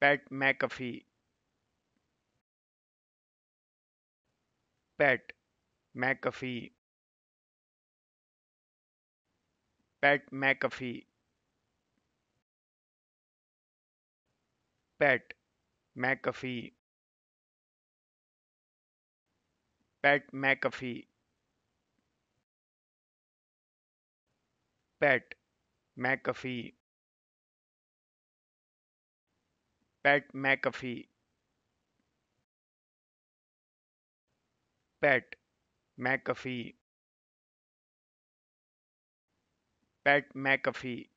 Pat McAfee. Pat McAfee. Pat McAfee. Pat McAfee. Pat McAfee. Pat McAfee. Pat McAfee. Pat McAfee. Pat McAfee.